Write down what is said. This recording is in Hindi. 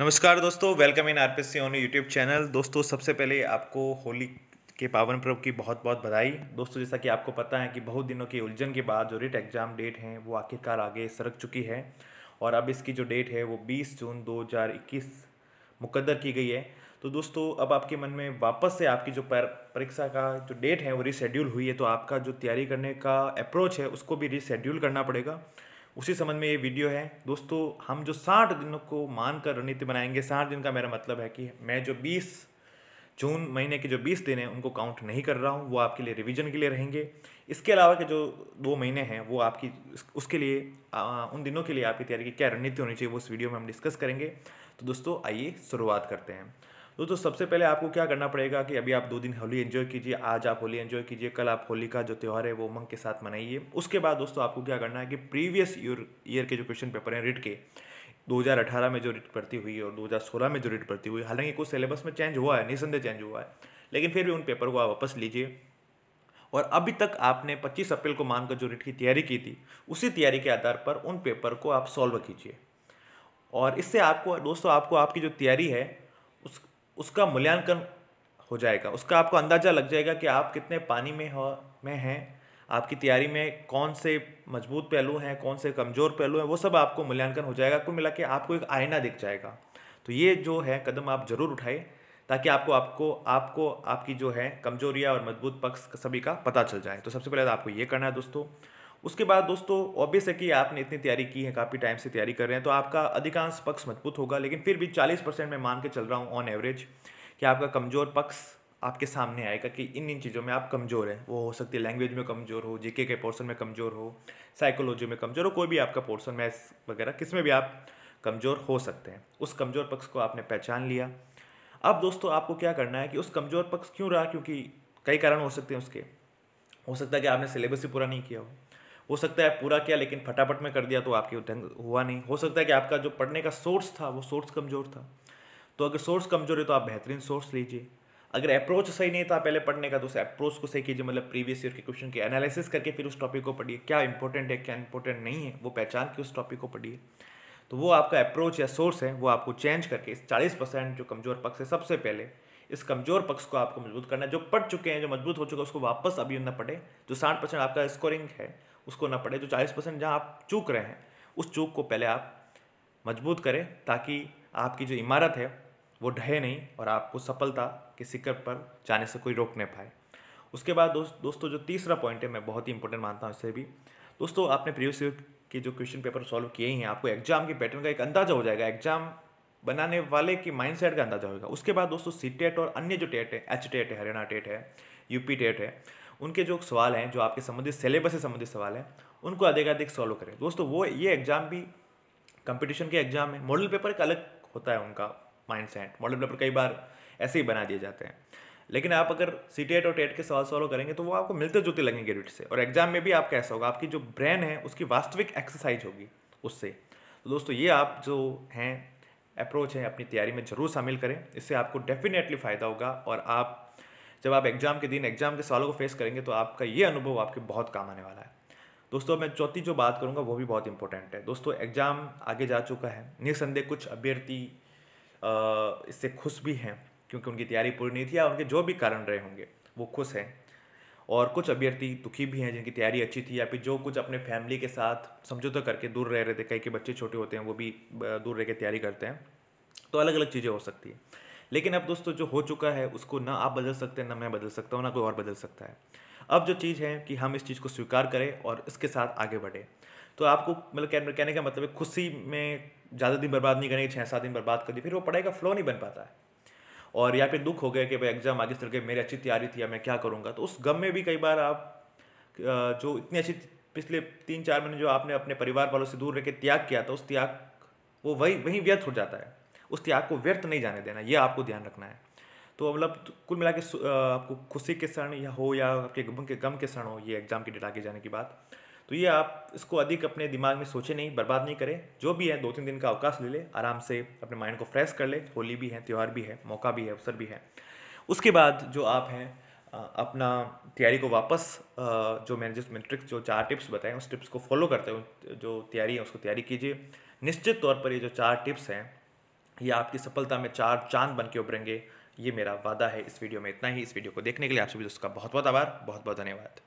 नमस्कार दोस्तों welcome in R P C ओनी यूट्यूब चैनल दोस्तों सबसे पहले आपको होली के पावन पर्व की बहुत बहुत बधाई दोस्तों जैसा कि आपको पता है कि बहुत दिनों की उलझन के बाद जो रिट एग्ज़ाम डेट है वो आखिरकार आगे सरक चुकी है और अब इसकी जो डेट है वो 20 जून 2021 मुकद्दर की गई है तो दोस्तों अब आपके मन में वापस से आपकी जो परीक्षा का जो डेट है वो रिशेड्यूल हुई है तो आपका जो तैयारी करने का अप्रोच है उसको भी रिशेड्यूल करना पड़ेगा उसी संबंध में ये वीडियो है दोस्तों हम जो साठ दिनों को मानकर रणनीति बनाएंगे साठ दिन का मेरा मतलब है कि मैं जो बीस जून महीने के जो बीस दिन हैं उनको काउंट नहीं कर रहा हूँ वो आपके लिए रिविजन के लिए रहेंगे इसके अलावा के जो दो महीने हैं वो आपकी उसके लिए आ, उन दिनों के लिए आपकी तैयारी की क्या रणनीति होनी चाहिए वो उस वीडियो में हम डिस्कस करेंगे तो दोस्तों आइए शुरुआत करते हैं दोस्तों तो सबसे पहले आपको क्या करना पड़ेगा कि अभी आप दो दिन होली एंजॉय कीजिए आज आप होली एंजॉय कीजिए कल आप होली का जो त्यौहार है वो उमंग के साथ मनाइए उसके बाद दोस्तों आपको क्या करना है कि प्रीवियस ईयर ईयर के जो क्वेश्चन पेपर हैं रिट के 2018 में जो रिट भर्ती हुई और 2016 में जो रिट भर्ती हुई हालांकि कुछ सिलेबस में चेंज हुआ है निसंदेह चेंज हुआ है लेकिन फिर भी उन पेपर को आप वापस लीजिए और अभी तक आपने 25 अप्रैल को मानकर जो रिट की तैयारी की थी उसी तैयारी के आधार पर उन पेपर को आप सॉल्व कीजिए और इससे आपको दोस्तों आपको आपकी जो तैयारी है उस उसका मूल्यांकन हो जाएगा उसका आपको अंदाज़ा लग जाएगा कि आप कितने पानी में हो में हैं आपकी तैयारी में कौन से मजबूत पहलू हैं कौन से कमज़ोर पहलू हैं वो सब आपको मूल्यांकन हो जाएगा कुल मिला के आपको एक आईना दिख जाएगा तो ये जो है कदम आप ज़रूर उठाए ताकि आपको आपको आपको आपकी जो है कमजोरियाँ और मजबूत पक्ष सभी का पता चल जाए तो सबसे पहले तो आपको ये करना है दोस्तों उसके बाद दोस्तों ऑब्वियस है कि आपने इतनी तैयारी की है काफ़ी टाइम से तैयारी कर रहे हैं तो आपका अधिकांश पक्ष मजबूत होगा लेकिन फिर भी चालीस परसेंट मैं मान के चल रहा हूँ ऑन एवरेज कि आपका कमज़ोर पक्ष आपके सामने आएगा कि इन इन चीज़ों में आप कमज़ोर हैं वो हो सकती है लैंग्वेज में कमज़ोर हो जीके के पोर्सन में कमज़ोर हो साइकोलॉजी में कमज़ोर हो कोई भी आपका पोर्सन मैथ्स वगैरह किस में भी आप कमज़ोर हो सकते हैं उस कमज़ोर पक्ष को आपने पहचान लिया अब दोस्तों आपको क्या करना है कि उस कमज़ोर पक्ष क्यों रहा क्योंकि कई कारण हो सकते हैं उसके हो सकता है कि आपने सिलेबस ही पूरा नहीं किया हो हो सकता है पूरा किया लेकिन फटाफट में कर दिया तो आपके ढंग हुआ नहीं हो सकता है कि आपका जो पढ़ने का सोर्स था वो सोर्स कमज़ोर था तो अगर सोर्स कमज़ोर है तो आप बेहतरीन सोर्स लीजिए अगर अप्रोच सही नहीं था तो पहले पढ़ने का तो उस अप्रोच को सही कीजिए मतलब प्रीवियस ईयर के क्वेश्चन के एनालिसिस करके फिर उस टॉपिक को पढ़िए क्या इंपॉर्टेंट है क्या इंपॉर्टेंट नहीं है वो पहचान के उस टॉपिक को पढ़िए तो वो आपका अप्रोच या सोर्स है वो आपको चेंज करके इस चालीस परसेंट जो कमज़ोर पक्ष है सबसे पहले इस कमज़ोर पक्ष को आपको मजबूत करना है जो पढ़ चुके हैं जो मजबूत हो चुका है उसको वापस अभी ना पढ़े जो साठ परसेंट आपका स्कोरिंग है उसको ना पड़े जो तो चालीस परसेंट जहाँ आप चूक रहे हैं उस चूक को पहले आप मजबूत करें ताकि आपकी जो इमारत है वो ढहे नहीं और आपको सफलता के शिखर पर जाने से कोई रोक नहीं पाए उसके बाद दोस्त दोस्तों जो तीसरा पॉइंट है मैं बहुत ही इंपॉर्टेंट मानता हूँ इससे भी दोस्तों आपने प्रीवियस ईयर के जो क्वेश्चन पेपर सॉल्व किए हैं आपको एग्जाम के पैटर्न का एक अंदाजा हो जाएगा एग्जाम बनाने वाले की माइंडसेट का अंदाजा होगा उसके बाद दोस्तों सी टेट e और अन्य जो टेट e e है एच टेट है हरियाणा टेट है यूपी टेट है उनके जो सवाल हैं जो आपके संबंधित सिलेबस से संबंधित सवाल हैं उनको अधिकाधिक सॉल्व करें दोस्तों वो ये एग्ज़ाम भी कंपटीशन के एग्ज़ाम है मॉडल पेपर एक अलग होता है उनका माइंड सेट मॉडल पेपर कई बार ऐसे ही बना दिए जाते हैं लेकिन आप अगर सी टी e और टेट e के सवाल सॉल्व करेंगे तो वो आपको मिलते जुलते लगेंगे रिट से और एग्जाम में भी आपका ऐसा होगा आपकी जो ब्रेन है उसकी वास्तविक एक्सरसाइज होगी उससे तो दोस्तों ये आप जो हैं अप्रोच है अपनी तैयारी में ज़रूर शामिल करें इससे आपको डेफिनेटली फ़ायदा होगा और आप जब आप एग्ज़ाम के दिन एग्ज़ाम के सवालों को फेस करेंगे तो आपका ये अनुभव आपके बहुत काम आने वाला है दोस्तों मैं चौथी जो बात करूँगा वो भी बहुत इंपॉर्टेंट है दोस्तों एग्ज़ाम आगे जा चुका है निसंदेह कुछ अभ्यर्थी इससे खुश भी हैं क्योंकि उनकी तैयारी पूरी नहीं थी या उनके जो भी कारण रहे होंगे वो खुश हैं और कुछ अभ्यर्थी दुखी भी हैं जिनकी तैयारी अच्छी थी या फिर जो कुछ अपने फैमिली के साथ समझौता करके दूर रह रहे थे कई के बच्चे छोटे होते हैं वो भी दूर रह के तैयारी करते हैं तो अलग अलग चीज़ें हो सकती है लेकिन अब दोस्तों जो हो चुका है उसको ना आप बदल सकते हैं ना मैं बदल सकता हूँ ना कोई और बदल सकता है अब जो चीज़ है कि हम इस चीज़ को स्वीकार करें और इसके साथ आगे बढ़ें तो आपको मतलब कहने का मतलब है खुशी में ज़्यादा दिन बर्बाद नहीं करेंगे छः सात दिन बर्बाद कर दिए फिर वो पढ़ाई का फ्लो नहीं बन पाता है और या फिर दुख हो गया कि भाई एग्ज़ाम आगे चल गए मेरी अच्छी तैयारी थी या मैं क्या करूँगा तो उस गम में भी कई बार आप जो इतनी अच्छी पिछले तीन चार महीने जो आपने अपने परिवार वालों से दूर रह के त्याग किया था उस त्याग वो वही वहीं व्यर्थ हो जाता है उस त्याग को व्यर्थ नहीं जाने देना ये आपको ध्यान रखना है तो मतलब कुल मिला के आपको खुशी के क्षण या हो या आपके गम के गम के क्षण हो ये एग्ज़ाम की डेट आगे जाने की बात तो ये आप इसको अधिक अपने दिमाग में सोचे नहीं बर्बाद नहीं करें जो भी है दो तीन दिन का अवकाश ले ले आराम से अपने माइंड को फ्रेश कर ले होली भी है त्यौहार भी है मौका भी है अवसर भी है उसके बाद जो आप हैं अपना तैयारी को वापस जो मैंने जिस ट्रिक्स जो चार टिप्स बताएं उस टिप्स को फॉलो करते हुए जो तैयारी है उसको तैयारी कीजिए निश्चित तौर पर ये जो चार टिप्स हैं ये आपकी सफलता में चार चांद बन के उभरेंगे ये मेरा वादा है इस वीडियो में इतना ही इस वीडियो को देखने के लिए आप सभी दोस्तों का बहुत बहुत आभार बहुत बहुत धन्यवाद